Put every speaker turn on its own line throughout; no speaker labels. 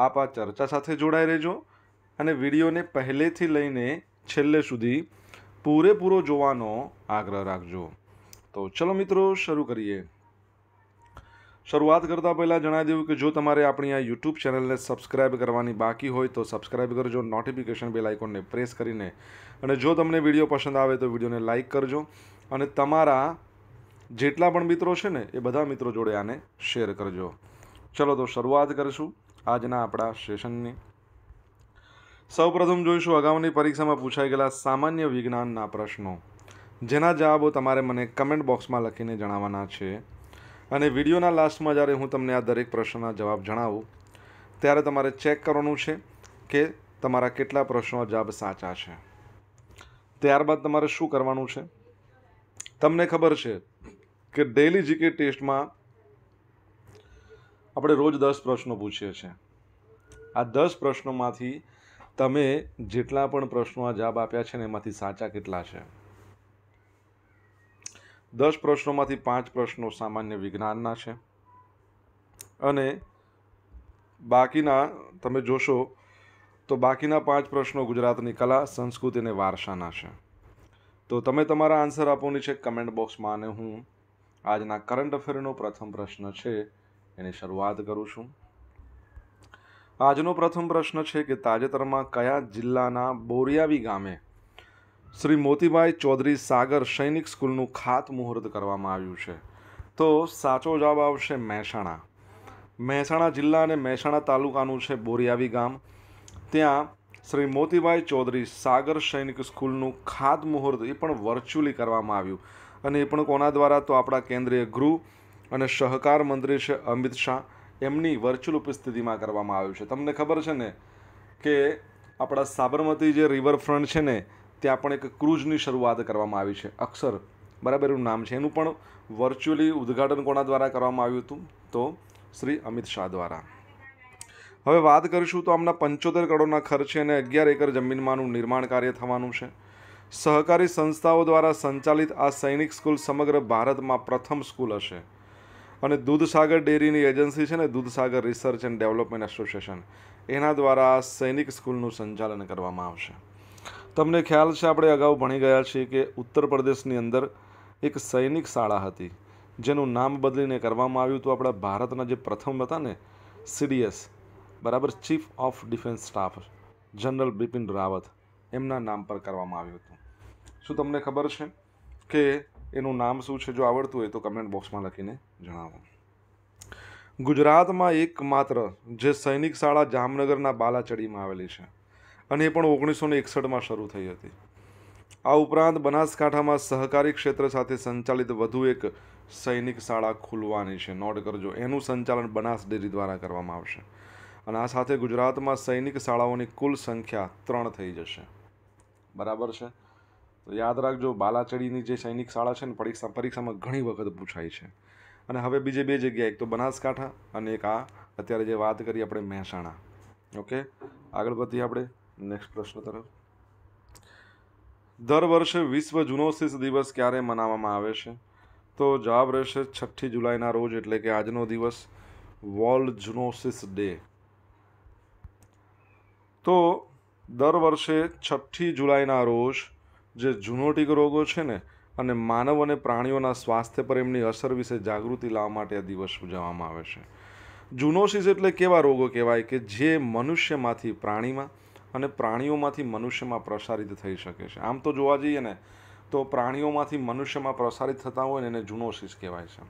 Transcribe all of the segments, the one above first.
આપ આ ચર્ચા સાથે જોડાઈ રહેજો અને વિડીયોને પહેલેથી લઈને છેલ્લે સુધી પૂરેપૂરો જોવાનો આગ્રહ રાખજો તો ચલો મિત્રો શરૂ કરીએ શરૂઆત કરતાં પહેલાં જણાવી દઉં કે જો તમારે આપણી આ યુટ્યુબ ચેનલને સબસ્ક્રાઈબ કરવાની બાકી હોય તો સબસ્ક્રાઇબ કરજો નોટિફિકેશન બેલ આઇકોનને પ્રેસ કરીને અને જો તમને વિડીયો પસંદ આવે તો વિડીયોને લાઇક કરજો અને તમારા જેટલા પણ મિત્રો છે ને એ બધા મિત્રો જોડે આને શેર કરજો ચલો તો શરૂઆત કરીશું આજના આપણા સેશનની સૌપ્રથમ જોઈશું અગાઉની પરીક્ષામાં પૂછાઈ ગયેલા સામાન્ય વિજ્ઞાનના પ્રશ્નો જેના જવાબો તમારે મને કમેન્ટ બોક્સમાં લખીને જણાવવાના છે અને વિડીયોના લાસ્ટમાં જ્યારે હું તમને આ દરેક પ્રશ્નના જવાબ જણાવું ત્યારે તમારે ચેક કરવાનું છે કે તમારા કેટલા પ્રશ્નો જવાબ સાચા છે ત્યારબાદ તમારે શું કરવાનું છે તમને ખબર છે કે ડેલી જીકે ટેસ્ટમાં આપણે રોજ દસ પ્રશ્નો પૂછીએ છીએ આ દસ પ્રશ્નોમાંથી તમે જેટલા પણ પ્રશ્નો આ જવાબ આપ્યા છે ને એમાંથી સાચા કેટલા છે દસ પ્રશ્નોમાંથી પાંચ પ્રશ્નો સામાન્ય વિજ્ઞાનના છે અને બાકીના તમે જોશો તો બાકીના પાંચ પ્રશ્નો ગુજરાતની કલા સંસ્કૃતિ અને વારસાના છે તો તમે તમારા આન્સર આપોની છે કમેન્ટ બોક્સમાં અને હું આજના કરંટ અફેરનો પ્રથમ પ્રશ્ન છે એની શરૂઆત કરું છું આજનો પ્રથમ પ્રશ્ન છે કે તાજેતરમાં કયા જિલ્લાના બોરિયાવી ગામે શ્રી મોતીભાઈ ચૌધરી સાગર સૈનિક સ્કૂલનું ખાતમુહૂર્ત કરવામાં આવ્યું છે તો સાચો જવાબ આવશે મહેસાણા મહેસાણા જિલ્લા અને મહેસાણા તાલુકાનું છે બોરિયાવી ગામ ત્યાં શ્રી મોતીભાઈ ચૌધરી સાગર સૈનિક સ્કૂલનું ખાતમુહૂર્ત એ પણ વર્ચ્યુઅલી કરવામાં આવ્યું અને એ પણ કોના દ્વારા તો આપણા કેન્દ્રીય ગૃહ અને સહકાર મંત્રી છે અમિત શાહ એમની વર્ચ્યુઅલ ઉપસ્થિતિમાં કરવામાં આવ્યું છે તમને ખબર છે ને કે આપણા સાબરમતી જે રિવરફ્રન્ટ છે ને ત્યાં પણ એક ક્રૂઝની શરૂઆત કરવામાં આવી છે અક્ષર બરાબર એનું નામ છે એનું પણ વર્ચ્યુઅલી ઉદ્ઘાટન કોના દ્વારા કરવામાં આવ્યું હતું તો શ્રી અમિત શાહ દ્વારા હવે વાત કરીશું તો આમના પંચોતેર કરોડના ખર્ચે અને અગિયાર એકર જમીનમાંનું નિર્માણ કાર્ય થવાનું છે સહકારી સંસ્થાઓ દ્વારા સંચાલિત આ સૈનિક સ્કૂલ સમગ્ર ભારતમાં પ્રથમ સ્કૂલ હશે અને દૂધસાગર ડેરીની એજન્સી છે ને Dudhsagar research and development association એના દ્વારા સૈનિક સ્કૂલનું સંચાલન કરવામાં આવશે તમને ખ્યાલ છે આપણે અગાઉ ભણી ગયા છીએ કે ઉત્તર પ્રદેશની અંદર એક સૈનિક શાળા હતી જેનું નામ બદલીને કરવામાં આવ્યું હતું આપણા ભારતના જે પ્રથમ હતા ને સીડીએસ બરાબર chief of defence staff general Bipin Rawat એમના નામ પર કરવામાં આવ્યું હતું શું તમને ખબર છે કે એનું નામ શું છે જો આવડતું હોય તો કમેન્ટ બોક્સમાં લખીને જણાવો ગુજરાતમાં એકમાત્ર જે સૈનિક શાળા જામનગરના બાલાચડીમાં આવેલી છે અને એ પણ ઓગણીસો એકસઠમાં શરૂ થઈ હતી આ ઉપરાંત બનાસકાંઠામાં સહકારી ક્ષેત્ર સાથે સંચાલિત વધુ એક સૈનિક શાળા ખુલવાની છે નોટ કરજો એનું સંચાલન બનાસ ડેરી દ્વારા કરવામાં આવશે અને આ સાથે ગુજરાતમાં સૈનિક શાળાઓની કુલ સંખ્યા ત્રણ થઈ જશે બરાબર છે તો યાદ રાખજો બાલાચડીની જે સૈનિક શાળા છે ને પરીક્ષા પરીક્ષામાં ઘણી વખત પૂછાય છે અને હવે બીજે બે જગ્યાએ એક તો બનાસકાંઠા અને એક આ અત્યારે જે વાત કરી આપણે મહેસાણા ઓકે આગળ વધીએ આપણે નેક્સ્ટ પ્રશ્ન તરફ દર વર્ષે વિશ્વ જુનોસિસ દિવસ ક્યારે મનાવવામાં આવે છે તો જવાબ રહેશે છઠ્ઠી જુલાઈના રોજ એટલે કે આજનો દિવસ વર્લ્ડ જુનોસિસ ડે તો દર વર્ષે છઠ્ઠી જુલાઈના રોજ જે જુનોટિક રોગો છે ને અને માનવ અને પ્રાણીઓના સ્વાસ્થ્ય પર એમની અસર વિશે જાગૃતિ લાવવા માટે આ દિવસ ઉજવવામાં આવે છે જુનોસિસ એટલે કેવા રોગો કહેવાય કે જે મનુષ્યમાંથી પ્રાણીમાં અને પ્રાણીઓમાંથી મનુષ્યમાં પ્રસારિત થઈ શકે છે આમ તો જોવા જઈએ ને તો પ્રાણીઓમાંથી મનુષ્યમાં પ્રસારિત થતા હોય ને એને જુનોસિસ કહેવાય છે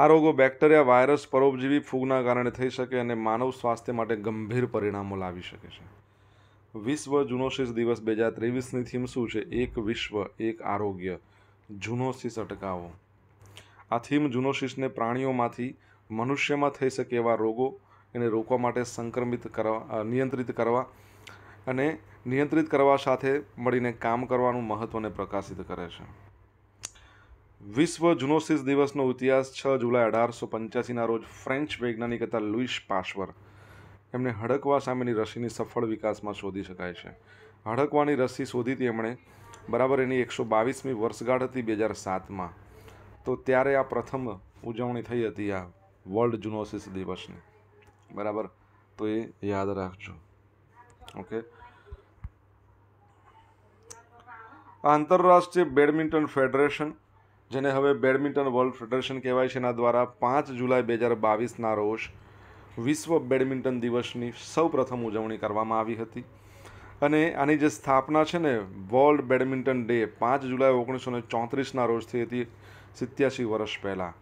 આ રોગો બેક્ટેરિયા વાયરસ પરોપજીવી ફૂગના કારણે થઈ શકે અને માનવ સ્વાસ્થ્ય માટે ગંભીર પરિણામો લાવી શકે છે વિશ્વ જુનોસિસ દિવસ બે હજાર ત્રેવીસની થીમ શું છે એક વિશ્વ એક આરોગ્ય જુનોસિસ અટકાવો આ થીમ જુનોસિસને પ્રાણીઓમાંથી મનુષ્યમાં થઈ શકે એવા રોગો એને રોકવા માટે સંક્રમિત કરવા નિયંત્રિત કરવા અને નિયંત્રિત કરવા સાથે મળીને કામ કરવાનું મહત્ત્વને પ્રકાશિત કરે છે વિશ્વ જુનોસિસ દિવસનો ઇતિહાસ છ જુલાઈ અઢારસો પંચ્યાસીના રોજ ફ્રેન્ચ વૈજ્ઞાનિક હતા લુઈસ પાશ્વર એમણે હડકવા સામેની રસીની સફળ વિકાસમાં શોધી શકાય છે હડકવાની રસી શોધી હતી એમણે બરાબર એની એકસો બાવીસમી વર્ષગાંઠ હતી બે હજાર સાતમાં તો ત્યારે આ પ્રથમ ઉજવણી થઈ હતી આ વર્લ્ડ જુનોસિસ દિવસની બરાબર તો એ યાદ રાખજો ઓકે આંતરરાષ્ટ્રીય બેડમિન્ટન ફેડરેશન જેને હવે બેડમિન્ટન વર્લ્ડ ફેડરેશન કહેવાય છે એના દ્વારા પાંચ જુલાઈ બે હજાર બાવીસના રોજ વિશ્વ બેડમિન્ટન દિવસની સૌપ્રથમ ઉજવણી કરવામાં આવી હતી અને આની જે સ્થાપના છે ને વર્લ્ડ બેડમિન્ટન ડે પાંચ જુલાઈ ઓગણીસો ને ચોત્રીસના રોજ થઈ હતી સિત્યાસી વર્ષ પહેલાં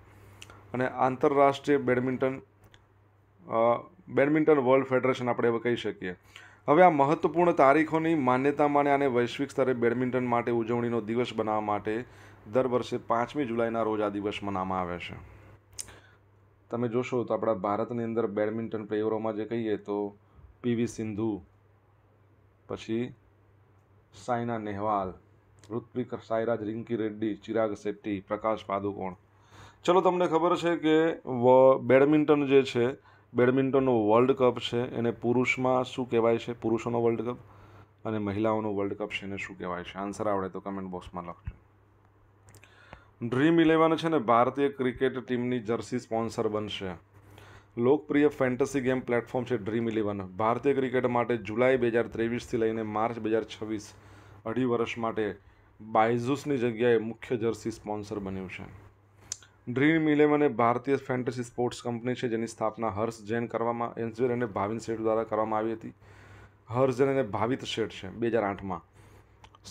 અને આંતરરાષ્ટ્રીય બેડમિન્ટન બેડમિન્ટન વર્લ્ડ ફેડરેશન આપણે એવું કહી શકીએ હવે આ મહત્વપૂર્ણ તારીખોની માન્યતા માને આને વૈશ્વિક સ્તરે બેડમિન્ટન માટે ઉજવણીનો દિવસ બનાવવા માટે દર વર્ષે પાંચમી જુલાઈના રોજ આ દિવસ મનાવવામાં આવે છે તમે જોશો તો આપણા ભારતની અંદર બેડમિન્ટન પ્લેયરોમાં જે કહીએ તો પીવી સિંધુ પછી સાયના નેહવાલ ઋત્વિક સાયરાજ રિંકી રેડ્ડી ચિરાગ શેટ્ટી પ્રકાશ પાદુકોણ ચલો તમને ખબર છે કે બેડમિન્ટન જે છે બેડમિન્ટનનો વર્લ્ડ કપ છે એને પુરુષમાં શું કહેવાય છે પુરુષોનો વર્લ્ડ કપ અને મહિલાઓનો વર્લ્ડ કપ છે એને શું કહેવાય છે આન્સર આવડે તો કમેન્ટ બોક્સમાં લખજો ડ્રીમ ઇલેવન છે ને ભારતીય ક્રિકેટ ટીમની જર્સી સ્પોન્સર બનશે લોકપ્રિય ફેન્ટસી ગેમ પ્લેટફોર્મ છે ડ્રીમ ઇલેવન ભારતીય ક્રિકેટ માટે જુલાઈ બે હજાર ત્રેવીસથી લઈને માર્ચ બે હજાર છવ્વીસ અઢી વર્ષ માટે બાયઝુસની જગ્યાએ મુખ્ય જર્સી સ્પોન્સર બન્યું છે ડ્રીમ ઇલેવન એ ભારતીય ફેન્ટસી સ્પોર્ટ્સ કંપની છે જેની સ્થાપના હર્ષ જૈન કરવામાં એન્સવેર અને ભાવિન શેઠ દ્વારા કરવામાં આવી હતી હર્ષ જૈન અને ભાવિત શેઠ છે બે હજાર આઠમાં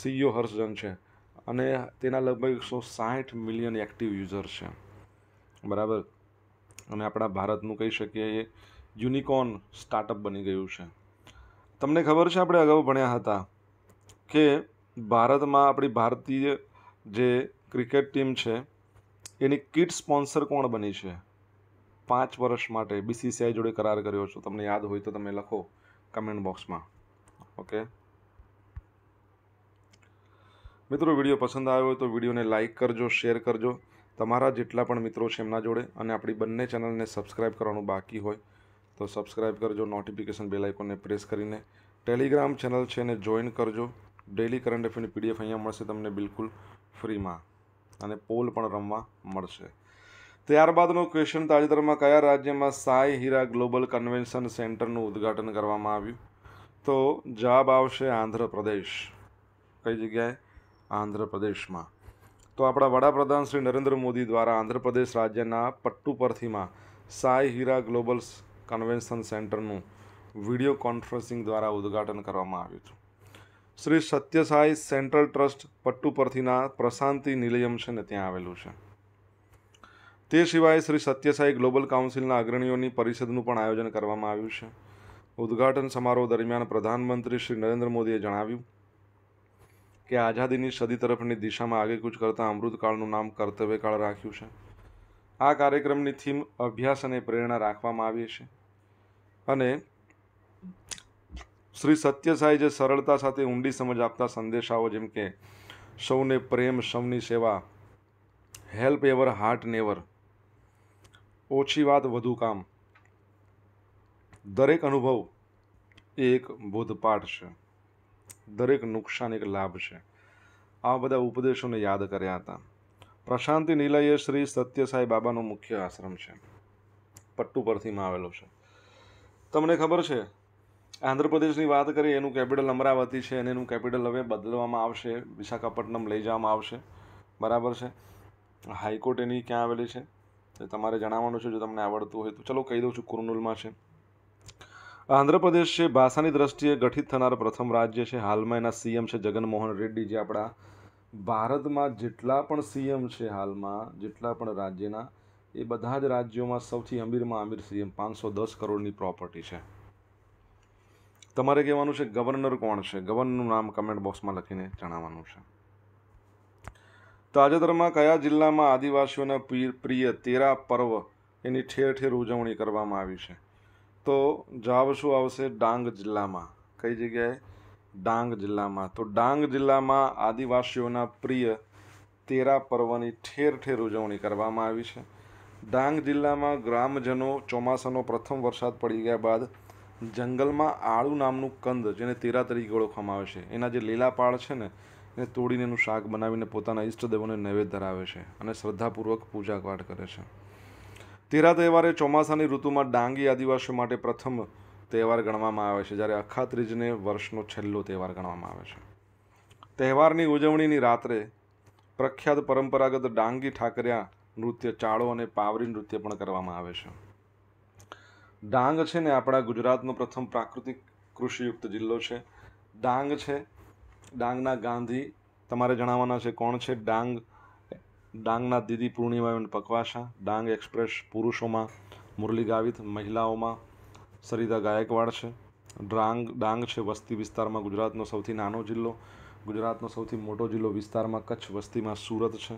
સીઈઓ હર્ષ જૈન છે અને તેના લગભગ એકસો સાઠ મિલિયન એક્ટિવ યુઝર છે બરાબર અને આપણા ભારતનું કહી શકીએ એ યુનિકોર્ન સ્ટાર્ટઅપ બની ગયું છે તમને ખબર છે આપણે અગાઉ ભણ્યા હતા કે ભારતમાં આપણી ભારતીય જે ક્રિકેટ ટીમ છે એની કિટ સ્પોન્સર કોણ બની છે પાંચ વર્ષ માટે બીસીસીઆઈ જોડે કરાર કર્યો છો તમને યાદ હોય તો તમે લખો કમેન્ટ બોક્સમાં ઓકે મિત્રો વિડીયો પસંદ આવ્યો હોય તો વિડીયોને લાઇક કરજો શેર કરજો તમારા જેટલા પણ મિત્રો છે એમના જોડે અને આપણી બંને ચેનલને સબસ્ક્રાઇબ કરવાનું બાકી હોય તો સબસ્ક્રાઇબ કરજો નોટિફિકેશન બેલ આઇકોનને પ્રેસ કરીને ટેલિગ્રામ ચેનલ છે એને જોઈન કરજો ડેલી કરંટ અફેરની પીડીએફ અહીંયા મળશે તમને બિલકુલ ફ્રીમાં અને પોલ પણ રમવા મળશે ત્યારબાદનો ક્વેશ્ચન તાજેતરમાં કયા રાજ્યમાં સાય હીરા ગ્લોબલ કન્વેન્શન સેન્ટરનું ઉદ્ઘાટન કરવામાં આવ્યું તો જવાબ આવશે આંધ્રપ્રદેશ કઈ જગ્યાએ આંધ્રપ્રદેશમાં તો આપણા વડાપ્રધાન શ્રી નરેન્દ્ર મોદી દ્વારા આંધ્રપ્રદેશ રાજ્યના પટ્ટુપરથીમાં સાઈ હીરા ગ્લોબલ્સ કન્વેન્શન સેન્ટરનું વિડીયો કોન્ફરન્સિંગ દ્વારા ઉદ્ઘાટન કરવામાં આવ્યું હતું શ્રી સત્યસાઈ સેન્ટ્રલ ટ્રસ્ટ પટ્ટુપરથીના પ્રશાંતિ નિલયમ છે ને ત્યાં આવેલું છે તે સિવાય શ્રી સત્યસાઈ ગ્લોબલ કાઉન્સિલના અગ્રણીઓની પરિષદનું પણ આયોજન કરવામાં આવ્યું છે ઉદ્ઘાટન સમારોહ દરમિયાન પ્રધાનમંત્રી શ્રી નરેન્દ્ર મોદીએ જણાવ્યું કે આઝાદીની સદી તરફની દિશામાં આગેકૂચ કરતા અમૃતકાળનું નામ કર્તવ્યકાળ રાખ્યું છે આ કાર્યક્રમની થીમ અભ્યાસ અને પ્રેરણા રાખવામાં આવી છે અને શ્રી સત્યસાઈ જે સરળતા સાથે ઊંડી સમજ આપતા સંદેશાઓ જેમ કે સૌને પ્રેમ સૌની સેવા હેલ્પ એવર હાર્ટ નેવર ઓછી વાત વધુ કામ દરેક અનુભવ એ એક બોધપાઠ છે દરેક નુકસાન એક લાભ છે આવા બધા ઉપદેશોને યાદ કર્યા હતા પ્રશાંતિ નિલય શ્રી સત્યસાઈ સાંઈ બાબાનો મુખ્ય આશ્રમ છે પટ્ટુ પરથીમાં આવેલો છે તમને ખબર છે આંધ્રપ્રદેશની વાત કરીએ એનું કેપિટલ અમરાવતી છે અને એનું કેપિટલ હવે બદલવામાં આવશે વિશાખાપટ્ટનમ લઈ જવામાં આવશે બરાબર છે હાઈકોર્ટ એની ક્યાં આવેલી છે તે તમારે જણાવવાનું છે જો તમને આવડતું હોય તો ચલો કહી દઉં છું કુર્નુલમાં છે આંધ્રપ્રદેશ છે ભાષાની દ્રષ્ટિએ ગઠિત થનાર પ્રથમ રાજ્ય છે હાલમાં એના સીએમ છે જગનમોહન રેડ્ડી જે આપણા ભારતમાં જેટલા પણ સીએમ છે હાલમાં જેટલા પણ રાજ્યના એ બધા જ રાજ્યોમાં સૌથી અમીરમાં અમીર સીએમ પાંચસો દસ કરોડની પ્રોપર્ટી છે તમારે કહેવાનું છે ગવર્નર કોણ છે ગવર્નરનું નામ કમેન્ટ બોક્સમાં લખીને જણાવવાનું છે તાજેતરમાં કયા જિલ્લામાં આદિવાસીઓના પ્રિય તેરા પર્વ એની ઠેર ઠેર ઉજવણી કરવામાં આવી છે તો જવાબ શું આવશે ડાંગ જિલ્લામાં કઈ જગ્યાએ ડાંગ જિલ્લામાં તો ડાંગ જિલ્લામાં આદિવાસીઓના પ્રિય તેરા પર્વની ઠેર ઠેર ઉજવણી કરવામાં આવી છે ડાંગ જિલ્લામાં ગ્રામજનો ચોમાસાનો પ્રથમ વરસાદ પડી ગયા બાદ જંગલમાં આળુ નામનું કંદ જેને તેરા તરીકે ઓળખવામાં આવે છે એના જે લીલા પાળ છે ને એને તોડીને એનું શાક બનાવીને પોતાના ઈષ્ટદેવોને નૈવેદ્ય ધરાવે છે અને શ્રદ્ધાપૂર્વક પૂજા પાઠ કરે છે તેરા તહેવારે ચોમાસાની ઋતુમાં ડાંગી આદિવાસીઓ માટે પ્રથમ તહેવાર ગણવામાં આવે છે જ્યારે અખાત્રીજને વર્ષનો છેલ્લો તહેવાર ગણવામાં આવે છે તહેવારની ઉજવણીની રાત્રે પ્રખ્યાત પરંપરાગત ડાંગી ઠાકર્યા નૃત્ય ચાળો અને પાવરી નૃત્ય પણ કરવામાં આવે છે ડાંગ છે ને આપણા ગુજરાતનો પ્રથમ પ્રાકૃતિક કૃષિયુક્ત જિલ્લો છે ડાંગ છે ડાંગના ગાંધી તમારે જણાવવાના છે કોણ છે ડાંગ ડાંગના દીદી પૂર્ણિમા એન્ડ પકવાસા ડાંગ એક્સપ્રેસ પુરુષોમાં મુરલી ગાવિત મહિલાઓમાં સરિતા ગાયકવાડ છે ડ્રાંગ ડાંગ છે વસ્તી વિસ્તારમાં ગુજરાતનો સૌથી નાનો જિલ્લો ગુજરાતનો સૌથી મોટો જિલ્લો વિસ્તારમાં કચ્છ વસ્તીમાં સુરત છે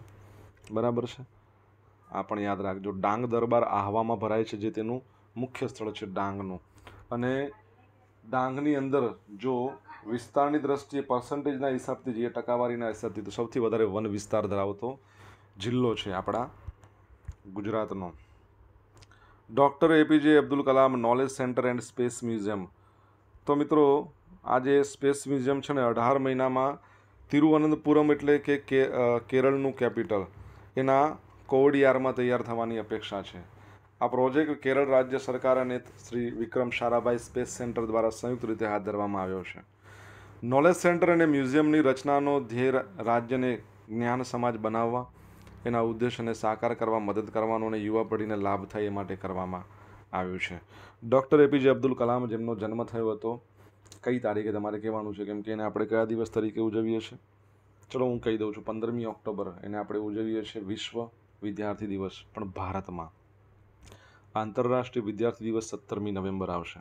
બરાબર છે આ પણ યાદ રાખજો ડાંગ દરબાર આહવામાં ભરાય છે જે તેનું મુખ્ય સ્થળ છે ડાંગનું અને ડાંગની અંદર જો વિસ્તારની દ્રષ્ટિએ પર્સન્ટેજના હિસાબથી જે ટકાવારીના હિસાબથી તો સૌથી વધારે વન વિસ્તાર ધરાવતો જિલ્લો છે આપણા ગુજરાતનો doctor APJ Abdul Kalam knowledge centre and space museum તો મિત્રો આ જે સ્પેસ મ્યુઝિયમ છે ને અઢાર મહિનામાં તિરુવનંતપુરમ એટલે કે કેરળનું કેપિટલ એના કોવડિયારમાં તૈયાર થવાની અપેક્ષા છે આ પ્રોજેક્ટ કેરળ રાજ્ય સરકાર અને શ્રી વિક્રમ સારાભાઈ સ્પેસ સેન્ટર દ્વારા સંયુક્ત રીતે હાથ ધરવામાં આવ્યો છે નોલેજ સેન્ટર અને મ્યુઝિયમની રચનાનો ધ્યેય રાજ્યને જ્ઞાન સમાજ બનાવવા એના ઉદ્દેશ્યને સાકાર કરવા મદદ કરવાનો અને યુવા પેઢીને લાભ થાય એ માટે કરવામાં આવ્યું છે ડૉક્ટર એપીજે અબ્દુલ કલામ જેમનો જન્મ થયો હતો કઈ તારીખે તમારે કહેવાનું છે કેમ કે એને આપણે કયા દિવસ તરીકે ઉજવીએ છીએ ચલો હું કહી દઉં છું પંદરમી ઓક્ટોબર એને આપણે ઉજવીએ છીએ વિશ્વ વિદ્યાર્થી દિવસ પણ ભારતમાં આંતરરાષ્ટ્રીય વિદ્યાર્થી દિવસ સત્તરમી નવેમ્બર આવશે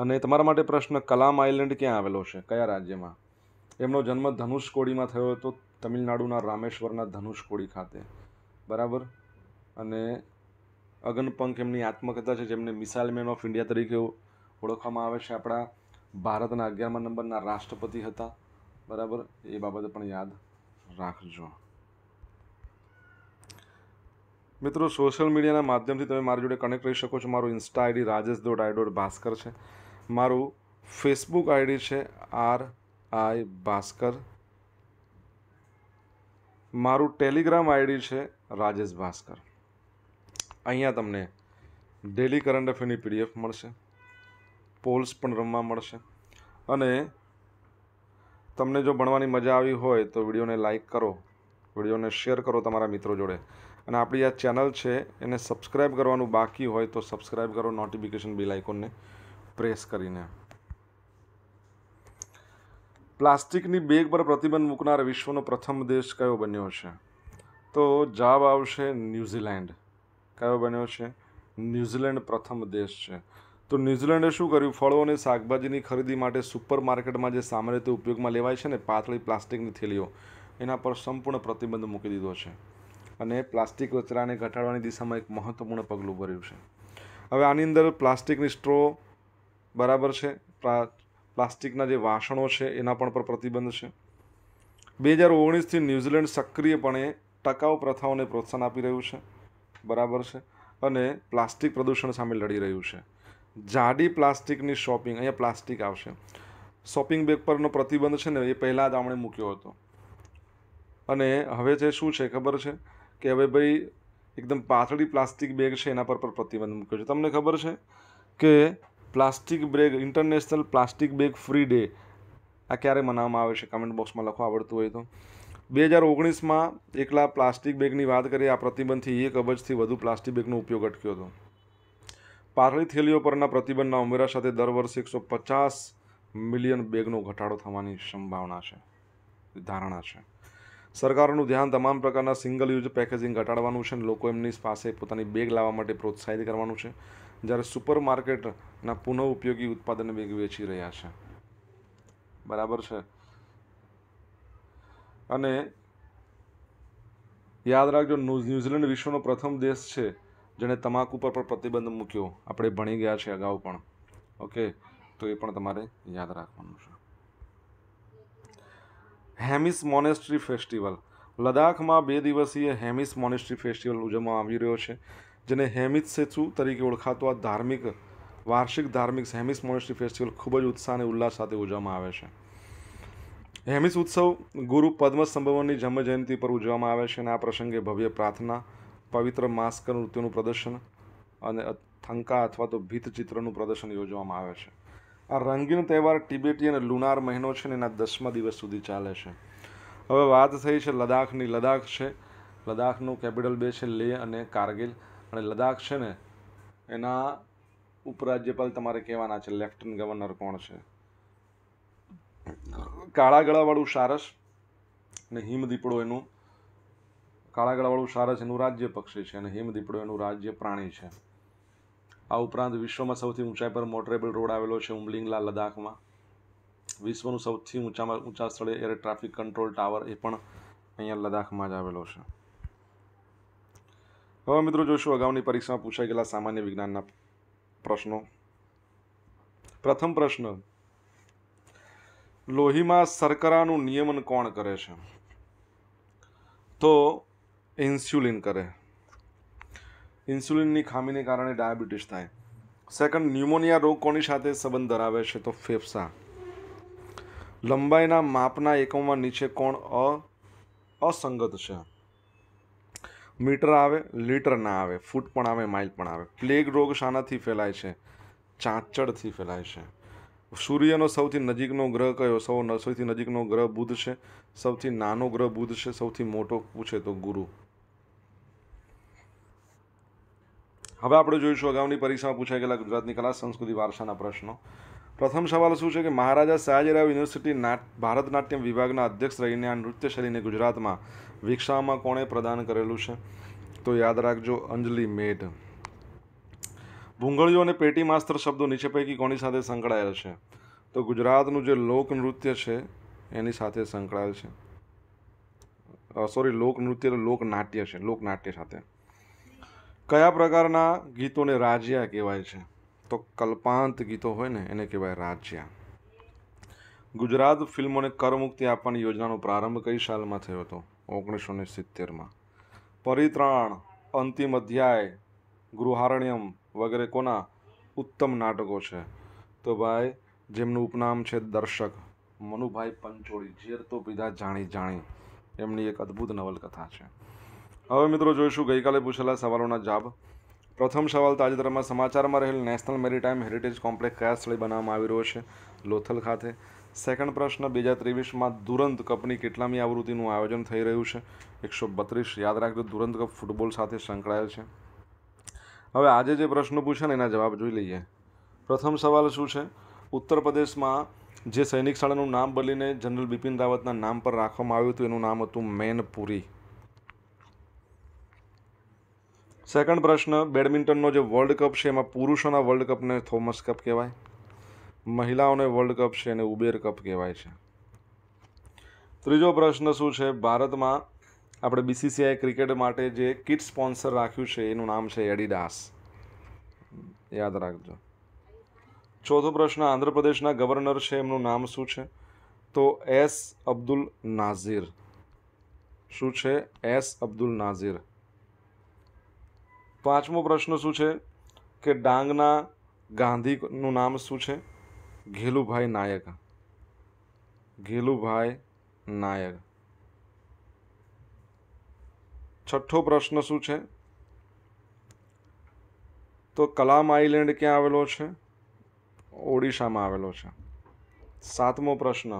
અને તમારા માટે પ્રશ્ન કલામ આઇલેન્ડ ક્યાં આવેલો છે કયા રાજ્યમાં એમનો જન્મ ધનુષકોડીમાં થયો હતો તમિલનાડુના રામેશ્વરના ધનુષકોડી ખાતે બરાબર અને અગનપંખ એમની આત્મકથા છે જેમને મિસાઇલ મેન ઓફ ઇન્ડિયા તરીકે ઓળખવામાં આવે છે આપણા ભારતના અગિયારમા નંબરના રાષ્ટ્રપતિ હતા બરાબર એ બાબતે પણ યાદ રાખજો મિત્રો સોશિયલ મીડિયાના માધ્યમથી તમે મારી જોડે કનેક્ટ રહી શકો છો મારું insta ID Rajesh dot I dot Bhaskar છે મારું ફેસબુક આઈડી છે આર આઈ ભાસ્કર મારું ટેલિગ્રામ આઈડી છે રાજેશ ભાસ્કર અહીંયા તમને ડેલી કરંટ અફેરની પીડીએફ મળશે પોલ્સ પણ રમવા મળશે અને તમને જો ભણવાની મજા આવી હોય તો વિડીયોને લાઇક કરો વિડીયોને શેર કરો તમારા મિત્રો જોડે અને આપણી આ ચેનલ છે એને સબસ્ક્રાઈબ કરવાનું બાકી હોય તો સબસ્ક્રાઈબ કરો નોટિફિકેશન બિલ આઇકોનને પ્રેસ કરીને પ્લાસ્ટિકની બેગ પર પ્રતિબંધ મૂકનાર વિશ્વનો પ્રથમ દેશ કયો બન્યો છે તો જવાબ આવશે ન્યૂઝીલેન્ડ કયો બન્યો છે ન્યૂઝીલેન્ડ પ્રથમ દેશ છે તો ન્યૂઝીલેન્ડે શું કર્યું ફળો અને શાકભાજીની ખરીદી માટે સુપર માર્કેટમાં જે સામાન્ય રીતે ઉપયોગમાં લેવાય છે ને પાતળી પ્લાસ્ટિકની થેલીઓ એના પર સંપૂર્ણ પ્રતિબંધ મૂકી દીધો છે અને પ્લાસ્ટિક કચરાને ઘટાડવાની દિશામાં એક મહત્ત્વપૂર્ણ પગલું ભર્યું છે હવે આની અંદર પ્લાસ્ટિકની સ્ટ્રો બરાબર છે પ્લાસ્ટિકના જે વાસણો છે એના પણ પર પ્રતિબંધ છે બે હજાર ઓગણીસથી ન્યૂઝીલેન્ડ સક્રિયપણે ટકાઉ પ્રથાઓને પ્રોત્સાહન આપી રહ્યું છે બરાબર છે અને પ્લાસ્ટિક પ્રદૂષણ સામે લડી રહ્યું છે જાડી પ્લાસ્ટિકની શોપિંગ અહીંયા પ્લાસ્ટિક આવશે શોપિંગ બેગ પરનો પ્રતિબંધ છે ને એ પહેલાં જ આપણે મૂક્યો હતો અને હવે જે શું છે ખબર છે કે હવે ભાઈ એકદમ પાતળી પ્લાસ્ટિક બેગ છે એના પર પણ પ્રતિબંધ મૂક્યો છે તમને ખબર છે કે plastic break international plastic bag free day આ ક્યારે મનાવવામાં આવે છે કમેન્ટ બોક્સમાં લખવા આવડતું હોય તો બે હજાર ઓગણીસમાં એકલા પ્લાસ્ટિક બેગની વાત કરીએ આ પ્રતિબંધથી એક અબજથી વધુ પ્લાસ્ટિક બેગનો ઉપયોગ અટક્યો હતો પાતળી થેલીઓ પરના પ્રતિબંધના ઉમેરા સાથે દર વર્ષે એકસો પચાસ મિલિયન બેગનો ઘટાડો થવાની સંભાવના છે ધારણા છે સરકારનું ધ્યાન તમામ પ્રકારના સિંગલ યુઝ પેકેજિંગ ઘટાડવાનું છે અને લોકો એમની પાસે પોતાની બેગ લાવવા માટે પ્રોત્સાહિત કરવાનું છે જ્યારે સુપર માર્કેટના પુનઃ ઉપયોગી ઉત્પાદન વેચી રહ્યા છે બરાબર છે અને યાદ રાખજો ન્યૂઝીલેન્ડ વિશ્વનો પ્રથમ દેશ છે જેણે તમાકુ પર પણ પ્રતિબંધ મૂક્યો આપણે ભણી ગયા છે અગાઉ પણ ઓકે તો એ પણ તમારે યાદ રાખવાનું છે હેમિસ મોનેસ્ટ્રી ફેસ્ટિવલ લદ્દાખમાં બે દિવસીય હેમિસ મોનેસ્ટ્રી ફેસ્ટિવલ ઉજવવામાં આવી રહ્યો છે જેને હેમિત સેતુ તરીકે ઓળખાતો આ ધાર્મિક વાર્ષિક ધાર્મિક હેમિસ મોનેસ્ટ્રી ફેસ્ટિવલ ખૂબ જ ઉત્સાહ અને ઉલ્લાસ સાથે ઉજવવામાં આવે છે હેમિસ ઉત્સવ ગુરુ પદ્મ સંભવનની જન્મ જયંતિ પર ઉજવવામાં આવે છે અને આ પ્રસંગે ભવ્ય પ્રાર્થના પવિત્ર માસ્ક નૃત્યનું પ્રદર્શન અને થંકા અથવા તો ભીતચિત્રનું પ્રદર્શન યોજવામાં આવે છે આ રંગીન તહેવાર ટિબેટી અને લુનાર મહિનો છે અને એના દસમા દિવસ સુધી ચાલે છે હવે વાત થઈ છે લદાખની લદાખ છે લદાખનું કેપિટલ બે છે લેહ અને કારગિલ અને લદ્દાખ છે ને એના ઉપરાજ્યપાલ તમારે કહેવાના છે લેફ્ટનન્ટ ગવર્નર કોણ છે કાળા ગળાવાળું સારસ અને હિમદીપડો એનું કાળા ગળાવાળું સારસ એનું રાજ્ય પક્ષી છે અને હિમદીપડો એનું રાજ્ય પ્રાણી છે આ ઉપરાંત વિશ્વમાં સૌથી ઊંચાઈ પર મોટરેબલ રોડ આવેલો છે ઉમલિંગલા લદાખમાં વિશ્વનું સૌથી ઊંચામાં ઊંચા સ્થળે એર ટ્રાફિક કંટ્રોલ ટાવર એ પણ અહીંયા લદાખમાં જ આવેલો છે હવે મિત્રો જોઈશું અગાઉની પરીક્ષામાં પૂછાઈ ગયેલા સામાન્ય વિજ્ઞાનના પ્રશ્નો પ્રથમ પ્રશ્ન લોહીમાં શર્કરાનું નિયમન કોણ કરે છે તો ઇન્સ્યુલિન કરે ઇન્સ્યુલિનની ખામીને કારણે ડાયાબિટીસ થાય સેકન્ડ ન્યુમોનિયા રોગ કોની સાથે સંબંધ ધરાવે છે તો ફેફસા લંબાઈના માપના એકમમાં નીચે કોણ અસંગત છે મીટર આવે લીટર ના આવે ફૂટ પણ આવે માઇલ પણ આવે પ્લેગ રોગ શાનાથી ફેલાય છે ચાંચડથી ફેલાય છે સૂર્યનો સૌથી નજીકનો ગ્રહ કયો સૌ સૌથી નજીકનો ગ્રહ બુધ છે સૌથી નાનો ગ્રહ બુધ છે સૌથી મોટો પૂછે તો ગુરુ હવે આપણે જોઈશું અગાઉની પરીક્ષામાં પૂછાઈ ગયેલા ગુજરાતની કલા સંસ્કૃતિ વારસાના પ્રશ્નો પ્રથમ સવાલ શું છે કે મહારાજા સયાજીરાવ યુનિવર્સિટી નાટ ભારત નાટ્યમ વિભાગના અધ્યક્ષ રહીને આ નૃત્ય શૈલીને ગુજરાતમાં વિકસાવવામાં કોણે પ્રદાન કરેલું છે તો યાદ રાખજો અંજલિ મેઢ ભૂંગળીઓ અને પેટી માસ્તર શબ્દો નીચે પૈકી કોની સાથે સંકળાયેલ છે તો ગુજરાતનું જે લોકનૃત્ય છે એની સાથે સંકળાયેલ છે સોરી લોકનૃત્ય લોકનાટ્ય છે લોકનાટ્ય સાથે કયા પ્રકારના ગીતોને રાજ્યા કહેવાય છે તો કલ્પાંત ગીતો હોય ને એને કહેવાય રાજ્યા ગુજરાત ફિલ્મોને કરમુક્તિ આપવાની યોજનાનો પ્રારંભ કઈ સાલમાં થયો હતો ઓગણીસો ને સિત્તેરમાં પરિત્રાણ અંતિમ અધ્યાય ગૃહારણ્યમ વગેરે કોના ઉત્તમ નાટકો છે તો ભાઈ જેમનું ઉપનામ છે દર્શક મનુભાઈ પંચોળી ઝેર તો પીધા જાણી જાણી એમની એક અદ્ભુત નવલકથા છે હવે મિત્રો જોઈશું ગઈકાલે પૂછેલા સવાલોના જવાબ પ્રથમ સવાલ તાજેતરમાં સમાચારમાં રહેલ નેશનલ મેરીટાઈમ હેરિટેજ કોમ્પ્લેક્સ કયા સ્થળે બનાવવામાં આવી રહ્યો છે લોથલ ખાતે સેકન્ડ પ્રશ્ન બે હજાર ત્રેવીસમાં દુરંત કપની કેટલામી આવૃત્તિનું આયોજન થઈ રહ્યું છે એકસો બત્રીસ યાદ રાખજો દુરંત કપ ફૂટબોલ સાથે સંકળાયેલ છે હવે આજે જે પ્રશ્નો પૂછે ને એના જવાબ જોઈ લઈએ પ્રથમ સવાલ શું છે ઉત્તર પ્રદેશમાં જે સૈનિક શાળાનું નામ બદલીને જનરલ બિપિન રાવતના નામ પર રાખવામાં આવ્યું હતું એનું નામ હતું મેનપુરી સેકન્ડ પ્રશ્ન બેડમિન્ટનનો જે વર્લ્ડ કપ છે એમાં પુરુષોના વર્લ્ડ કપને થોમસ કપ કહેવાય મહિલાઓને વર્લ્ડ કપ છે એને ઉબેર કપ કહેવાય છે ત્રીજો પ્રશ્ન શું છે ભારતમાં આપણે બીસીસીઆઈ ક્રિકેટ માટે જે કિટ સ્પોન્સર રાખ્યું છે એનું નામ છે એડિડાસ યાદ રાખજો ચોથો પ્રશ્ન આંધ્રપ્રદેશના ગવર્નર છે એમનું નામ શું છે તો એસ અબ્દુલ નાઝીર શું છે એસ અબ્દુલ નાઝીર પાંચમો પ્રશ્ન શું છે કે ડાંગના ગાંધીનું નામ શું છે ઘેલુભાઈ નાયક ઘેલુભાઈ નાયક છઠ્ઠો પ્રશ્ન શું છે તો કલામ આઈલેન્ડ ક્યાં આવેલો છે ઓડિશામાં આવેલો છે સાતમો પ્રશ્ન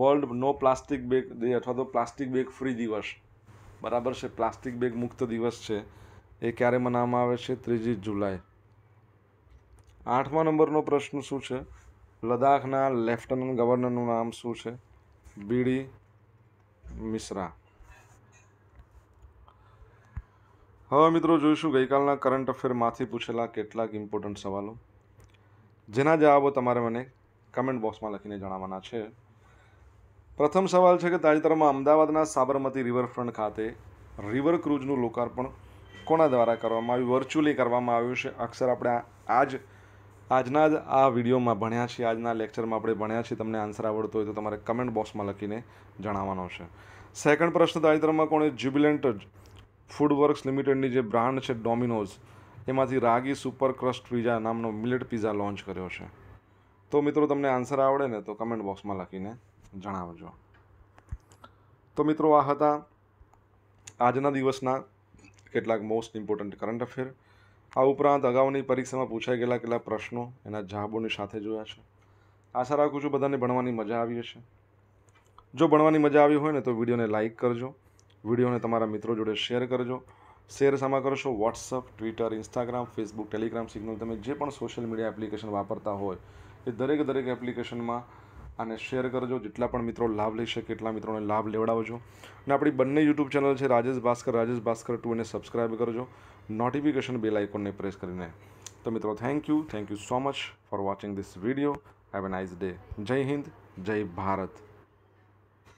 વર્લ્ડ નો પ્લાસ્ટિક બેગ ડે અથવા તો પ્લાસ્ટિક બેગ ફ્રી દિવસ બરાબર છે પ્લાસ્ટિક બેગ મુક્ત દિવસ છે એ ક્યારે મનાવવામાં આવે છે ત્રીજી જુલાઈ આઠમા નંબરનો પ્રશ્ન શું છે લદ્દાખના લેફ્ટનન્ટ ગવર્નરનું નામ શું છે બીડી મિશ્રા હવે મિત્રો જોઈશું ગઈકાલના કરંટ અફેરમાંથી પૂછેલા કેટલાક ઇમ્પોર્ટન્ટ સવાલો જેના જવાબો તમારે મને કમેન્ટ બોક્સમાં લખીને જણાવવાના છે પ્રથમ સવાલ છે કે તાજેતરમાં અમદાવાદના સાબરમતી રિવરફ્રન્ટ ખાતે રિવર ક્રૂઝનું લોકાર્પણ કોના દ્વારા કરવામાં આવ્યું વર્ચ્યુઅલી કરવામાં આવ્યું છે અક્ષર આપણે આ જ આજના જ આ વિડીયોમાં ભણ્યા છીએ આજના લેક્ચરમાં આપણે ભણ્યા છીએ તમને આન્સર આવડતો હોય તો તમારે કમેન્ટ બોક્સમાં લખીને જણાવવાનો છે સેકન્ડ પ્રશ્ન તાજેતરમાં કોણે જ્યુબિલન્ટ ફૂડ વર્ક્સ લિમિટેડની જે બ્રાન્ડ છે ડોમિનોઝ એમાંથી રાગી સુપર ક્રસ્ટ પિઝા નામનો મિલેટ પિઝા લોન્ચ કર્યો છે તો મિત્રો તમને આન્સર આવડે ને તો કમેન્ટ બોક્સમાં લખીને જણાવજો તો મિત્રો આ હતા આજના દિવસના કેટલાક મોસ્ટ ઇમ્પોર્ટન્ટ કરંટ અફેર આ ઉપરાંત અગાઉની પરીક્ષામાં પૂછાઈ ગયેલા કેટલા પ્રશ્નો એના જવાબોની સાથે જોયા છે આશા રાખું છું બધાને ભણવાની મજા આવી હશે જો ભણવાની મજા આવી હોય ને તો વિડીયોને લાઇક કરજો વિડીયોને તમારા મિત્રો જોડે શેર કરજો શેર સામા કરશો WhatsApp Twitter Instagram Facebook telegram signal તમે જે પણ સોશિયલ મીડિયા એપ્લિકેશન વાપરતા હોય એ દરેક દરેક એપ્લિકેશનમાં અને શેર કરજો જેટલા પણ મિત્રો લાભ લઈ શકે એટલા મિત્રોને લાભ લેવડાવજો અને આપણી બંને યુટ્યુબ ચેનલ છે રાજેશ ભાસ્કર રાજેશ ભાસ્કર ટુ એને સબસ્ક્રાઈબ કરજો નોટિફિકેશન બેલ આઇકોનને પ્રેસ કરીને તો મિત્રો thank you thank you so much for watching this video have a nice day Jai Hind જય ભારત